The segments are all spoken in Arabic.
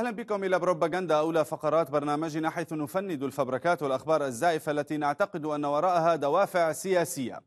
اهلا بكم الى بروباغندا اولى فقرات برنامجنا حيث نفند الفبركات والاخبار الزائفه التي نعتقد ان وراءها دوافع سياسيه.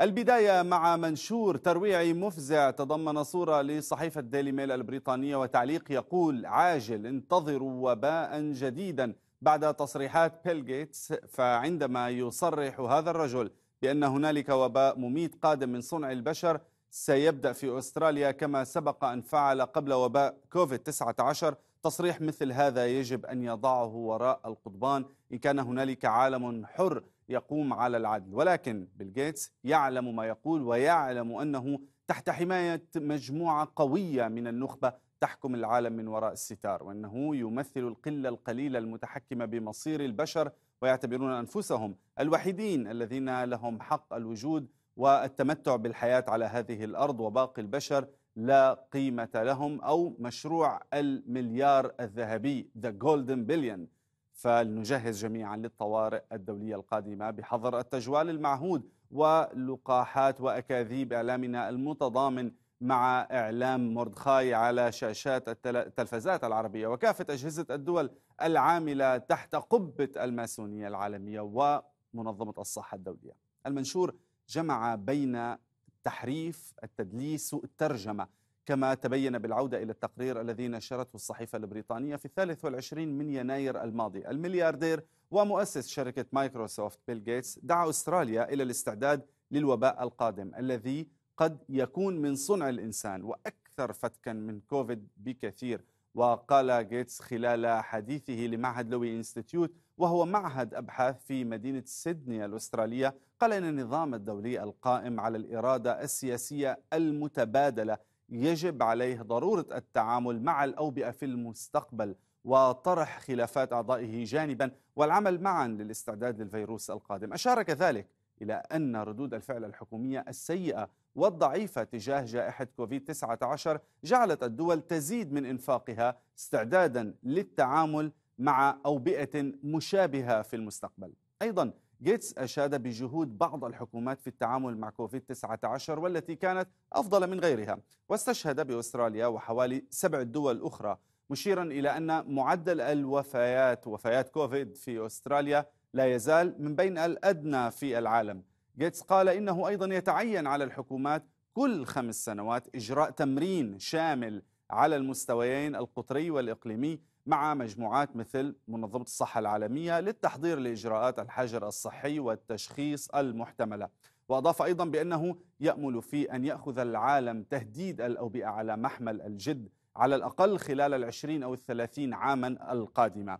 البدايه مع منشور ترويعي مفزع تضمن صوره لصحيفه ديلي ميل البريطانيه وتعليق يقول عاجل انتظروا وباء جديدا بعد تصريحات بيل جيتس فعندما يصرح هذا الرجل بان هنالك وباء مميت قادم من صنع البشر سيبدا في استراليا كما سبق ان فعل قبل وباء كوفيد 19 تصريح مثل هذا يجب أن يضعه وراء القضبان إن كان هنالك عالم حر يقوم على العدل ولكن بيل جيتس يعلم ما يقول ويعلم أنه تحت حماية مجموعة قوية من النخبة تحكم العالم من وراء الستار وأنه يمثل القلة القليلة المتحكمة بمصير البشر ويعتبرون أنفسهم الوحيدين الذين لهم حق الوجود والتمتع بالحياة على هذه الأرض وباقي البشر لا قيمة لهم أو مشروع المليار الذهبي The Golden Billion فلنجهز جميعا للطوارئ الدولية القادمة بحظر التجوال المعهود ولقاحات وأكاذيب إعلامنا المتضامن مع إعلام مردخاي على شاشات التلفزات العربية وكافة أجهزة الدول العاملة تحت قبة الماسونية العالمية ومنظمة الصحة الدولية المنشور جمع بين التحريف التدليس سوء الترجمة كما تبين بالعودة إلى التقرير الذي نشرته الصحيفة البريطانية في الثالث والعشرين من يناير الماضي الملياردير ومؤسس شركة مايكروسوفت بيل جيتس دعا أستراليا إلى الاستعداد للوباء القادم الذي قد يكون من صنع الإنسان وأكثر فتكا من كوفيد بكثير وقال جيتس خلال حديثه لمعهد لوي انستيتيوت وهو معهد أبحاث في مدينة سيدني الأسترالية قال إن النظام الدولي القائم على الإرادة السياسية المتبادلة يجب عليه ضرورة التعامل مع الأوبئة في المستقبل وطرح خلافات أعضائه جانبا والعمل معا للاستعداد للفيروس القادم أشار كذلك إلى أن ردود الفعل الحكومية السيئة والضعيفة تجاه جائحة كوفيد-19 جعلت الدول تزيد من إنفاقها استعدادا للتعامل مع أوبئة مشابهة في المستقبل أيضا جيتس أشاد بجهود بعض الحكومات في التعامل مع كوفيد-19 والتي كانت أفضل من غيرها واستشهد بأستراليا وحوالي سبع دول أخرى مشيرا إلى أن معدل الوفيات وفيات كوفيد في أستراليا لا يزال من بين الأدنى في العالم جيتس قال إنه أيضا يتعين على الحكومات كل خمس سنوات إجراء تمرين شامل على المستويين القطري والإقليمي مع مجموعات مثل منظمة الصحة العالمية للتحضير لإجراءات الحجر الصحي والتشخيص المحتملة وأضاف أيضا بأنه يأمل في أن يأخذ العالم تهديد الأوبئة على محمل الجد على الأقل خلال العشرين أو الثلاثين عاما القادمة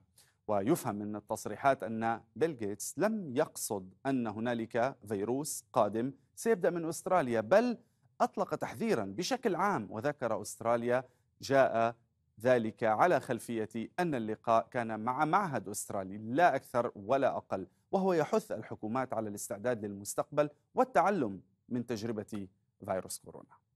ويفهم من التصريحات أن بيل جيتس لم يقصد أن هنالك فيروس قادم سيبدأ من أستراليا بل أطلق تحذيرا بشكل عام وذكر أستراليا جاء ذلك على خلفية أن اللقاء كان مع معهد أسترالي لا أكثر ولا أقل وهو يحث الحكومات على الاستعداد للمستقبل والتعلم من تجربة فيروس كورونا